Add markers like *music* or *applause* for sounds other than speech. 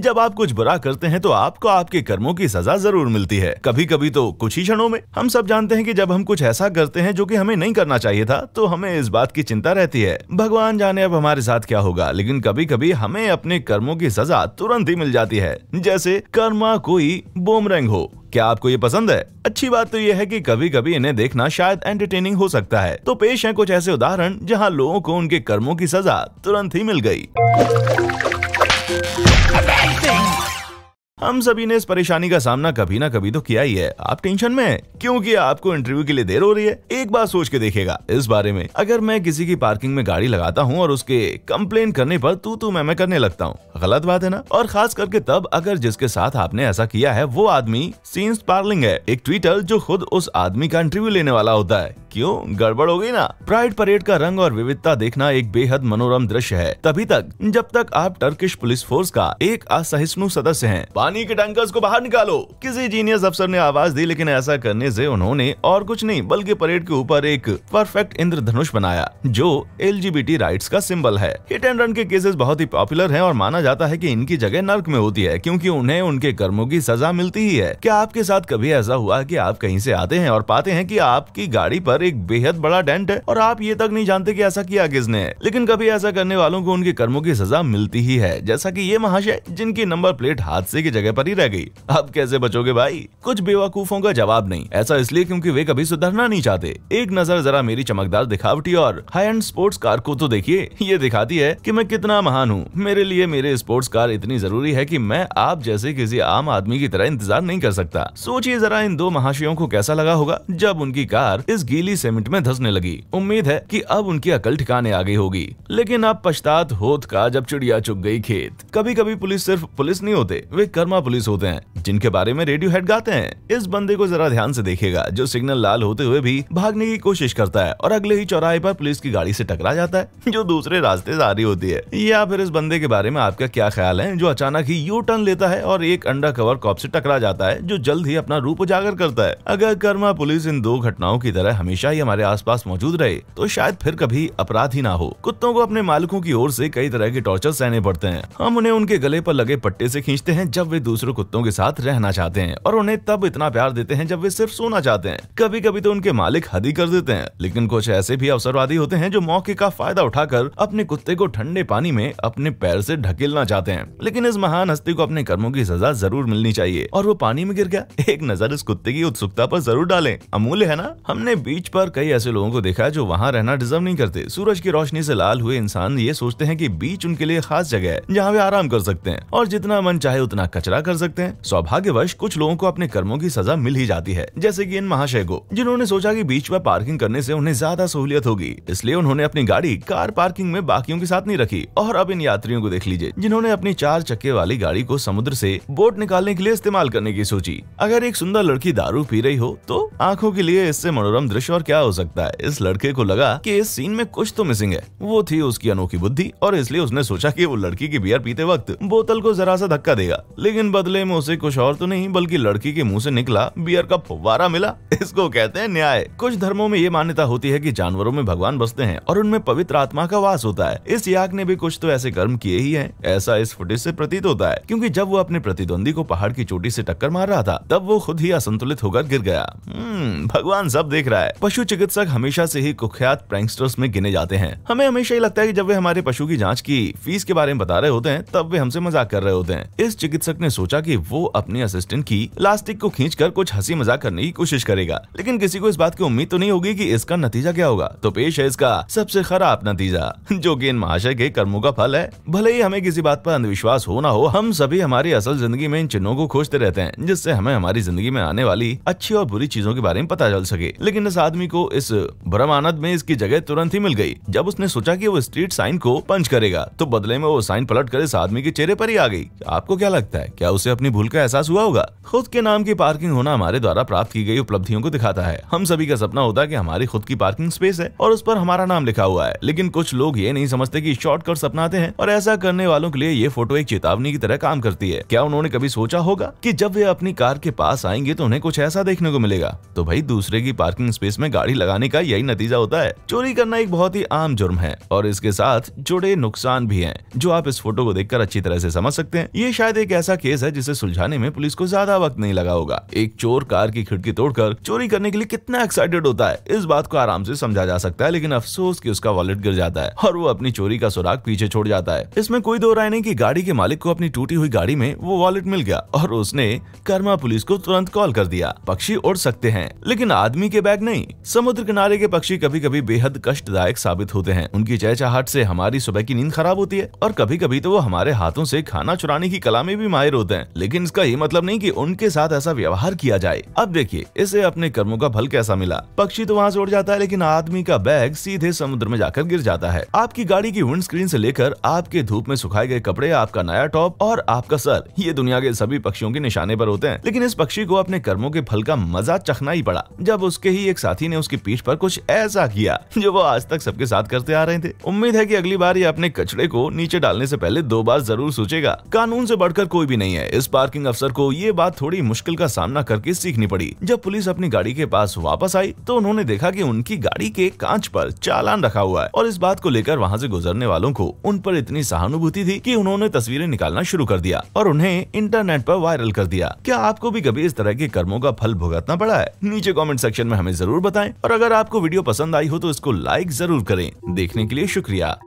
जब आप कुछ बुरा करते हैं तो आपको आपके कर्मों की सजा जरूर मिलती है कभी कभी तो कुछ ही क्षणों में हम सब जानते हैं कि जब हम कुछ ऐसा करते हैं जो कि हमें नहीं करना चाहिए था तो हमें इस बात की चिंता रहती है भगवान जाने अब हमारे साथ क्या होगा लेकिन कभी कभी हमें अपने कर्मों की सजा तुरंत ही मिल जाती है जैसे कर्मा कोई बोमरंग हो क्या आपको ये पसंद है अच्छी बात तो ये है कि कभी कभी इन्हें देखना शायद एंटरटेनिंग हो सकता है तो पेश है कुछ ऐसे उदाहरण जहाँ लोगों को उनके कर्मों की सजा तुरंत ही मिल गयी Amazing! हम सभी ने इस परेशानी का सामना कभी ना कभी तो किया ही है आप टेंशन में क्योंकि आपको इंटरव्यू के लिए देर हो रही है एक बार सोच के देखेगा इस बारे में अगर मैं किसी की पार्किंग में गाड़ी लगाता हूँ और उसके कम्प्लेन करने पर तू तू मैं मैं करने लगता हूँ गलत बात है ना और खास करके तब अगर जिसके साथ आपने ऐसा किया है वो आदमी सीन्स पार्लिंग है एक ट्विटर जो खुद उस आदमी का इंटरव्यू लेने वाला होता है क्यों गड़बड़ हो गई ना प्राइड परेड का रंग और विविधता देखना एक बेहद मनोरम दृश्य है तभी तक जब तक आप टर्किश पुलिस फोर्स का एक असहिष्णु सदस्य है पानी के टैंकर्स को बाहर निकालो किसी जीनियस अफसर ने आवाज दी लेकिन ऐसा करने से उन्होंने और कुछ नहीं बल्कि परेड के ऊपर एक परफेक्ट इंद्रधनुष बनाया जो एल राइट्स का सिंबल है हिट एंड रन के केसेस बहुत ही पॉपुलर हैं और माना जाता है कि इनकी जगह नर्क में होती है क्योंकि उन्हें उनके कर्मों की सजा मिलती ही है क्या आपके साथ कभी ऐसा हुआ कि आप कहीं से आते हैं और पाते हैं कि आपकी गाड़ी पर एक बेहद बड़ा डेंट है और आप ये तक नहीं जानते कि ऐसा किया किसने लेकिन कभी ऐसा करने वालों को उनके कर्मों की सजा मिलती ही है जैसा कि ये महाशय जिनकी नंबर प्लेट हादसे की जगह जगह पर ही रह गई अब कैसे बचोगे भाई कुछ बेवकूफों का जवाब नहीं ऐसा इसलिए क्योंकि वे कभी सुधरना नहीं चाहते एक नजर जरा मेरी चमकदार दिखावटी और हाई एंड स्पोर्ट्स कार को तो देखिए ये दिखाती है कि मैं कितना महान हूँ मेरे लिए मेरे स्पोर्ट्स कार इतनी जरूरी है कि मैं आप जैसे किसी आम आदमी की तरह इंतजार नहीं कर सकता सोचिए जरा इन दो महाशयों को कैसा लगा होगा जब उनकी कार इस गीली सीमेंट में धसने लगी उम्मीद है की अब उनकी अकल ठिकाने आ गई होगी लेकिन अब पश्चात होत का जब चिड़िया चुग गई खेत कभी कभी पुलिस सिर्फ पुलिस नहीं होते वे कर विश्वकर्मा पुलिस होते हैं जिनके बारे में रेडियो हेड गाते हैं इस बंदे को जरा ध्यान से देखेगा जो सिग्नल लाल होते हुए भी भागने की कोशिश करता है और अगले ही चौराहे पर पुलिस की गाड़ी से टकरा जाता है जो दूसरे रास्ते से आ रही होती है या फिर इस बंदे के बारे में आपका क्या ख्याल है जो अचानक ही यू टर्न लेता है और एक अंडर कवर कॉप से टकरा जाता है जो जल्द ही अपना रूप उजागर करता है अगर कर्मा पुलिस इन दो घटनाओं की तरह हमेशा ही हमारे आस मौजूद रहे तो शायद फिर कभी अपराध ही ना हो कुत्तों को अपने मालिकों की ओर ऐसी कई तरह के टॉर्चर सहने पड़ते हैं हम उन्हें उनके गले आरोप लगे पट्टे ऐसी खींचते हैं जब वे दूसरे कुत्तों के साथ रहना चाहते हैं और उन्हें तब इतना प्यार देते हैं जब वे सिर्फ सोना चाहते हैं कभी कभी तो उनके मालिक हदी कर देते हैं लेकिन कुछ ऐसे भी अवसरवादी होते हैं जो मौके का फायदा उठाकर अपने कुत्ते को ठंडे पानी में अपने पैर से ढकेलना चाहते हैं लेकिन इस महान हस्ती को अपने कर्मों की सजा जरूर मिलनी चाहिए और वो पानी में गिर गया *laughs* एक नजर इस कुत्ते की उत्सुकता पर जरूर डालें अमूल्य है ना हमने बीच पर कई ऐसे लोगों को देखा जो वहाँ रहना डिजर्व नहीं करते सूरज की रोशनी से लाल हुए इंसान ये सोचते हैं कि बीच उनके लिए खास जगह है जहाँ वे आराम कर सकते हैं और जितना मन चाहे उतना कर कचरा कर सकते हैं सौभाग्यवश कुछ लोगों को अपने कर्मों की सजा मिल ही जाती है जैसे की इन महाशय को जिन्होंने सोचा की बीच पर पार्किंग करने ऐसी उन्हें ज्यादा सहूलियत होगी इसलिए उन्होंने अपनी गाड़ी कार पार्किंग में बाकियों के साथ नहीं रखी और अब इन यात्रियों को देख लीजिए जिन्होंने अपनी चार चक्के वाली गाड़ी को समुद्र से बोट निकालने के लिए इस्तेमाल करने की सोची अगर एक सुंदर लड़की दारू पी रही हो तो आंखों के लिए इससे मनोरम दृश्य और क्या हो सकता है इस लड़के को लगा कि इस सीन में कुछ तो मिसिंग है वो थी उसकी अनोखी बुद्धि और इसलिए उसने सोचा कि वो लड़की की बियर पीते वक्त बोतल को जरा सा धक्का देगा लेकिन लेकिन बदले में उसे कुछ और तो नहीं बल्कि लड़की के मुंह से निकला बियर का फुवारा मिला इसको कहते हैं न्याय कुछ धर्मों में ये मान्यता होती है कि जानवरों में भगवान बसते हैं और उनमें पवित्र आत्मा का वास होता है इस याक ने भी कुछ तो ऐसे कर्म किए ही है ऐसा इस फुटेज ऐसी प्रतीत होता है क्यूँकी जब वो अपने प्रतिद्वंदी को पहाड़ की चोटी ऐसी टक्कर मार रहा था तब वो खुद ही असंतुलित होकर गिर गया हम्म, भगवान सब देख रहा है पशु चिकित्सक हमेशा ऐसी ही कुख्यात प्रैंगस्टर्स में गिने जाते हैं हमें हमेशा ही लगता है की जब वे हमारे पशु की जाँच की फीस के बारे में बता रहे होते हैं तब वे हमसे मजाक कर रहे होते हैं इस चिकित्सक ने सोचा कि वो अपने असिस्टेंट की इलास्टिक को खींचकर कुछ हंसी मजाक करने की कोशिश करेगा लेकिन किसी को इस बात की उम्मीद तो नहीं होगी कि इसका नतीजा क्या होगा तो पेश है इसका सबसे खराब नतीजा जो कि इन महाशय के कर्मों का फल है भले ही हमें किसी बात पर अंधविश्वास हो ना हो हम सभी हमारी असल जिंदगी में इन चिन्हों को खोजते रहते हैं जिससे हमें हमारी जिंदगी में आने वाली अच्छी और बुरी चीजों के बारे में पता चल सके लेकिन इस आदमी को इस भ्रम आनंद में इसकी जगह तुरंत ही मिल गयी जब उसने सोचा की वो स्ट्रीट साइन को पंच करेगा तो बदले में वो साइन पलट कर इस आदमी के चेहरे पर ही आ गई आपको क्या लगता है क्या उसे अपनी भूल का एहसास हुआ होगा खुद के नाम की पार्किंग होना हमारे द्वारा प्राप्त की गई उपलब्धियों को दिखाता है हम सभी का सपना होता है की हमारी खुद की पार्किंग स्पेस है और उस पर हमारा नाम लिखा हुआ है लेकिन कुछ लोग ये नहीं समझते की शॉर्टकट सपनाते हैं और ऐसा करने वालों के लिए ये फोटो एक चेतावनी की तरह काम करती है क्या उन्होंने कभी सोचा होगा की जब वे अपनी कार के पास आएंगे तो उन्हें कुछ ऐसा देखने को मिलेगा तो भाई दूसरे की पार्किंग स्पेस में गाड़ी लगाने का यही नतीजा होता है चोरी करना एक बहुत ही आम जुर्म है और इसके साथ जुड़े नुकसान भी हैं जो आप इस फोटो को देखकर अच्छी तरह से समझ सकते हैं ये शायद एक ऐसा केस है जिसे सुलझाने में पुलिस को ज्यादा वक्त नहीं लगा होगा एक चोर कार की खिड़की तोड़कर चोरी करने के लिए कितना एक्साइटेड होता है इस बात को आराम से समझा जा सकता है लेकिन अफसोस की उसका वॉलेट गिर जाता है और वो अपनी चोरी का सुराग पीछे छोड़ जाता है इसमें कोई दो राय नहीं की गाड़ी के मालिक को अपनी टूटी हुई गाड़ी में वो वॉलेट मिल गया और उसने कर्मा पुलिस को तुरंत कॉल कर दिया पक्षी उड़ सकते हैं लेकिन आदमी के बैग नहीं समुद्र किनारे के पक्षी कभी कभी बेहद कष्टदायक साबित होते हैं उनकी चहचहाट से हमारी सुबह की नींद खराब होती है और कभी कभी तो वो हमारे हाथों से खाना चुराने की कला में भी माहिर जाहिर होते हैं लेकिन इसका ये मतलब नहीं की उनके साथ ऐसा व्यवहार किया जाए अब देखिए इसे अपने कर्मों का फल कैसा मिला पक्षी तो वहाँ से उड़ जाता है लेकिन आदमी का बैग सीधे समुद्र में जाकर गिर जाता है आपकी गाड़ी की विंड स्क्रीन ऐसी लेकर आपके धूप में सुखाए गए कपड़े आपका नया टॉप और आपका सर ये दुनिया के सभी पक्षियों के निशाने आरोप होते हैं लेकिन इस पक्षी को अपने कर्मो के फल का मजा चखना ही पड़ा जब उसके ही एक साथी ने उसकी पीठ आरोप कुछ ऐसा किया जो वो आज तक सबके साथ करते आ रहे थे उम्मीद है की अगली बार ये अपने कचड़े को नीचे डालने ऐसी पहले दो बार जरूर सोचेगा कानून ऐसी बढ़कर कोई भी नहीं है इस पार्किंग अफसर को ये बात थोड़ी मुश्किल का सामना करके सीखनी पड़ी जब पुलिस अपनी गाड़ी के पास वापस आई तो उन्होंने देखा की उनकी गाड़ी के कांच पर चालान रखा हुआ है और इस बात को लेकर वहाँ ऐसी गुजरने वालों को उन पर इतनी सहानुभूति थी की उन्होंने तस्वीरें निकालना शुरू कर दिया और उन्हें इंटरनेट आरोप वायरल कर दिया क्या आपको भी कभी इस तरह के कर्मों का फल भुगतना पड़ा है नीचे कमेंट सेक्शन में हमें जरूर बताएं और अगर आपको वीडियो पसंद आई हो तो इसको लाइक जरूर करें देखने के लिए शुक्रिया